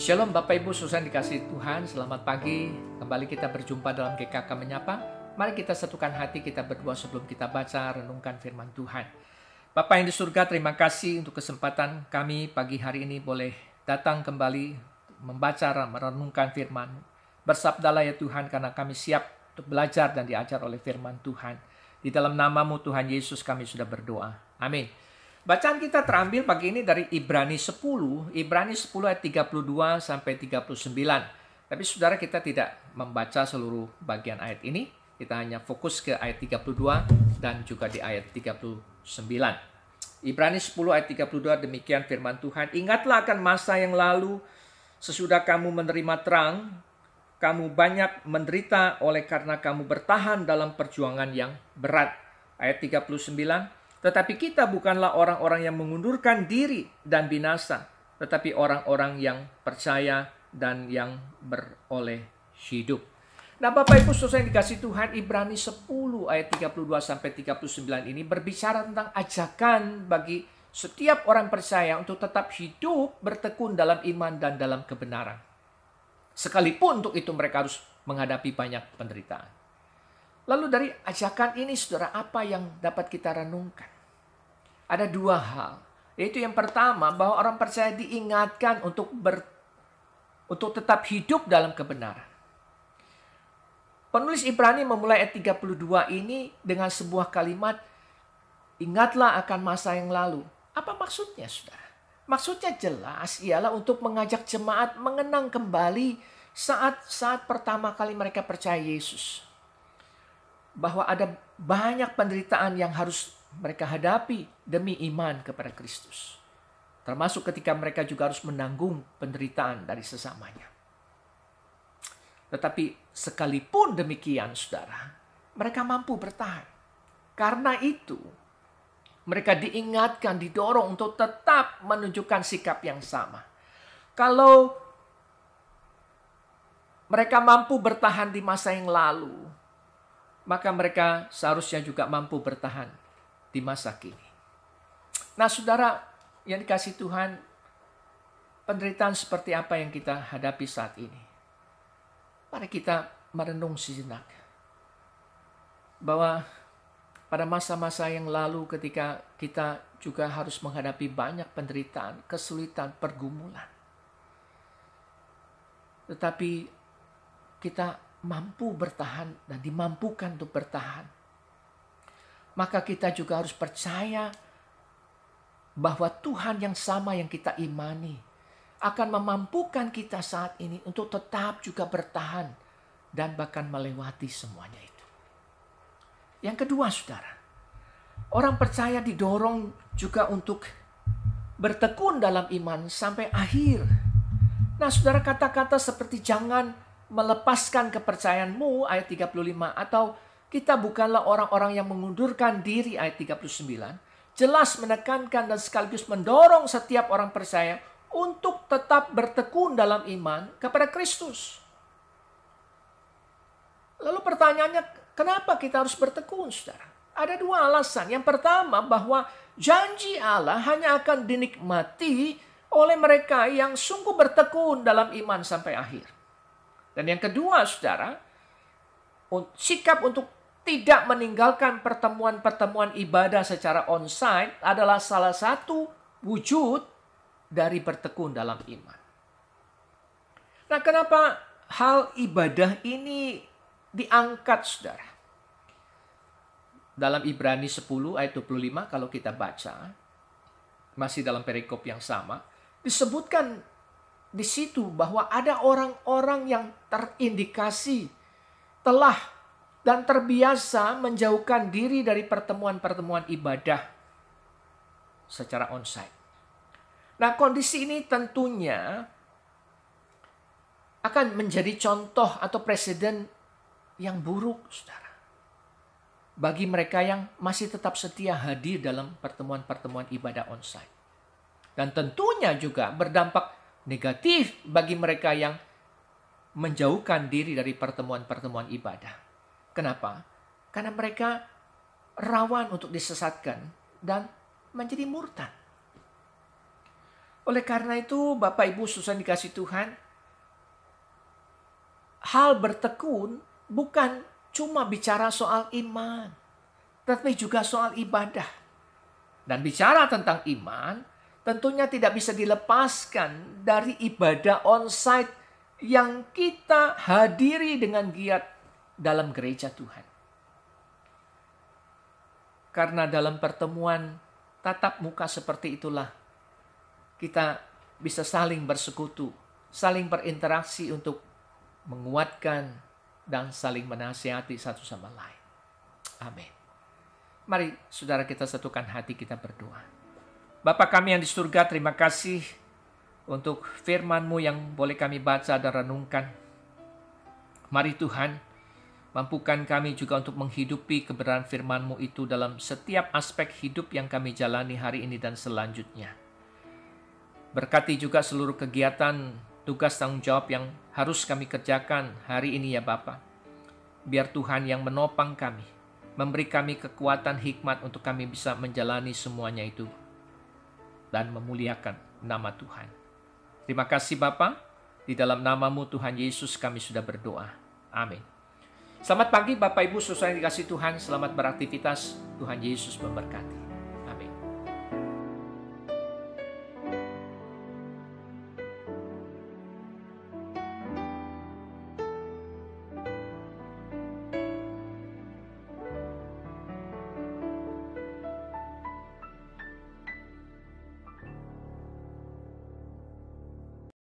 Shalom Bapak Ibu Susan dikasih Tuhan, selamat pagi. Kembali kita berjumpa dalam GKK Menyapa. Mari kita satukan hati kita berdua sebelum kita baca renungkan firman Tuhan. Bapak yang di surga, terima kasih untuk kesempatan kami pagi hari ini boleh datang kembali membaca merenungkan firman. Bersabdalah ya Tuhan karena kami siap untuk belajar dan diajar oleh firman Tuhan. Di dalam namamu Tuhan Yesus kami sudah berdoa. Amin. Bacaan kita terambil pagi ini dari Ibrani 10, Ibrani 10 ayat 32 sampai 39. Tapi saudara kita tidak membaca seluruh bagian ayat ini, kita hanya fokus ke ayat 32 dan juga di ayat 39. Ibrani 10 ayat 32 demikian firman Tuhan, ingatlah akan masa yang lalu sesudah kamu menerima terang, kamu banyak menderita oleh karena kamu bertahan dalam perjuangan yang berat. Ayat 39, tetapi kita bukanlah orang-orang yang mengundurkan diri dan binasa, tetapi orang-orang yang percaya dan yang beroleh hidup. Nah Bapak Ibu Saudara yang dikasih Tuhan Ibrani 10 ayat 32 sampai 39 ini berbicara tentang ajakan bagi setiap orang percaya untuk tetap hidup bertekun dalam iman dan dalam kebenaran. Sekalipun untuk itu mereka harus menghadapi banyak penderitaan. Lalu dari ajakan ini saudara apa yang dapat kita renungkan? Ada dua hal. Yaitu yang pertama bahwa orang percaya diingatkan untuk ber, untuk tetap hidup dalam kebenaran. Penulis Ibrani memulai ayat 32 ini dengan sebuah kalimat ingatlah akan masa yang lalu. Apa maksudnya saudara? Maksudnya jelas ialah untuk mengajak jemaat mengenang kembali saat-saat pertama kali mereka percaya Yesus bahwa ada banyak penderitaan yang harus mereka hadapi demi iman kepada Kristus. Termasuk ketika mereka juga harus menanggung penderitaan dari sesamanya. Tetapi sekalipun demikian saudara, mereka mampu bertahan. Karena itu, mereka diingatkan, didorong untuk tetap menunjukkan sikap yang sama. Kalau mereka mampu bertahan di masa yang lalu, maka mereka seharusnya juga mampu bertahan di masa kini. Nah, saudara yang dikasih Tuhan, penderitaan seperti apa yang kita hadapi saat ini? Mari kita merenung sejenak bahwa pada masa-masa yang lalu ketika kita juga harus menghadapi banyak penderitaan, kesulitan, pergumulan. Tetapi kita mampu bertahan dan dimampukan untuk bertahan. Maka kita juga harus percaya bahwa Tuhan yang sama yang kita imani akan memampukan kita saat ini untuk tetap juga bertahan dan bahkan melewati semuanya itu. Yang kedua, saudara, orang percaya didorong juga untuk bertekun dalam iman sampai akhir. Nah, saudara, kata-kata seperti "jangan" melepaskan kepercayaanmu ayat 35 atau kita bukanlah orang-orang yang mengundurkan diri ayat 39 jelas menekankan dan sekaligus mendorong setiap orang percaya untuk tetap bertekun dalam iman kepada Kristus. Lalu pertanyaannya, kenapa kita harus bertekun, saudara? Ada dua alasan. Yang pertama bahwa janji Allah hanya akan dinikmati oleh mereka yang sungguh bertekun dalam iman sampai akhir. Dan yang kedua, saudara, sikap untuk tidak meninggalkan pertemuan-pertemuan ibadah secara onsite adalah salah satu wujud dari bertekun dalam iman. Nah, kenapa hal ibadah ini diangkat, saudara? Dalam Ibrani 10 ayat 25 kalau kita baca, masih dalam perikop yang sama, disebutkan di situ bahwa ada orang-orang yang terindikasi telah dan terbiasa menjauhkan diri dari pertemuan-pertemuan ibadah secara onsite. Nah, kondisi ini tentunya akan menjadi contoh atau presiden yang buruk, saudara. Bagi mereka yang masih tetap setia hadir dalam pertemuan-pertemuan ibadah onsite. Dan tentunya juga berdampak negatif bagi mereka yang menjauhkan diri dari pertemuan-pertemuan ibadah. Kenapa? Karena mereka rawan untuk disesatkan dan menjadi murtad. Oleh karena itu, Bapak Ibu susah dikasih Tuhan, hal bertekun bukan cuma bicara soal iman, tetapi juga soal ibadah. Dan bicara tentang iman tentunya tidak bisa dilepaskan dari ibadah onsite yang kita hadiri dengan giat dalam gereja Tuhan. Karena dalam pertemuan tatap muka seperti itulah kita bisa saling bersekutu, saling berinteraksi untuk menguatkan dan saling menasihati satu sama lain. Amin. Mari saudara kita satukan hati kita berdoa. Bapa kami yang di surga, terima kasih untuk firman-Mu yang boleh kami baca dan renungkan. Mari Tuhan, mampukan kami juga untuk menghidupi kebenaran firman-Mu itu dalam setiap aspek hidup yang kami jalani hari ini dan selanjutnya. Berkati juga seluruh kegiatan, tugas tanggung jawab yang harus kami kerjakan hari ini ya Bapak. Biar Tuhan yang menopang kami, memberi kami kekuatan hikmat untuk kami bisa menjalani semuanya itu dan memuliakan nama Tuhan. Terima kasih Bapa. Di dalam namamu Tuhan Yesus kami sudah berdoa. Amin. Selamat pagi Bapak Ibu, Susah yang dikasih Tuhan. Selamat beraktivitas. Tuhan Yesus memberkati.